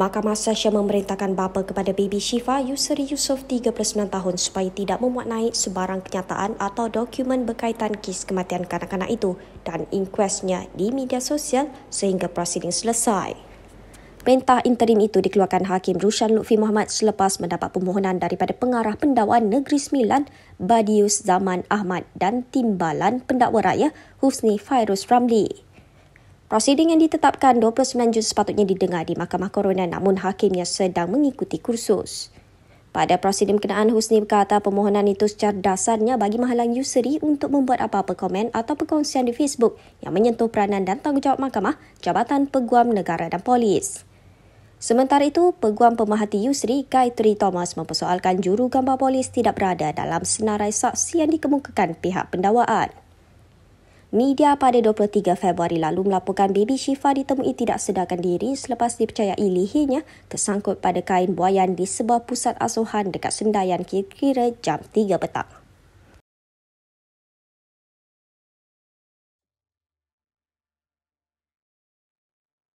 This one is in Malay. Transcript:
Mahkamah Sasha memerintahkan bapa kepada baby Shifa Yusri Yusof 39 tahun supaya tidak memuat naik sebarang kenyataan atau dokumen berkaitan kes kematian kanak-kanak itu dan inquestnya di media sosial sehingga prosiding selesai. Perintah interim itu dikeluarkan Hakim Rushan Lutfi Muhammad selepas mendapat permohonan daripada pengarah pendakwaan Negeri Sembilan Badius Zaman Ahmad dan Timbalan Pendakwa Raya Husni Fairuz Ramli. Proseding yang ditetapkan 29 Jun sepatutnya didengar di Mahkamah Korona namun hakimnya sedang mengikuti kursus. Pada prosiding berkenaan, Husni berkata permohonan itu secara dasarnya bagi menghalang Yusri untuk membuat apa-apa komen atau perkongsian di Facebook yang menyentuh peranan dan tanggungjawab mahkamah, Jabatan Peguam Negara dan Polis. Sementara itu, Peguam Pemahati Yusri, Gaitri Thomas mempersoalkan juru gambar polis tidak berada dalam senarai saksi yang dikemukakan pihak pendawaan. Media pada 23 Februari lalu melaporkan baby Shifa ditemui tidak sedarkan diri selepas dipercayai lehernya tersangkut pada kain buayan di sebuah pusat asuhan dekat Sendayan kira-kira jam 3 petang.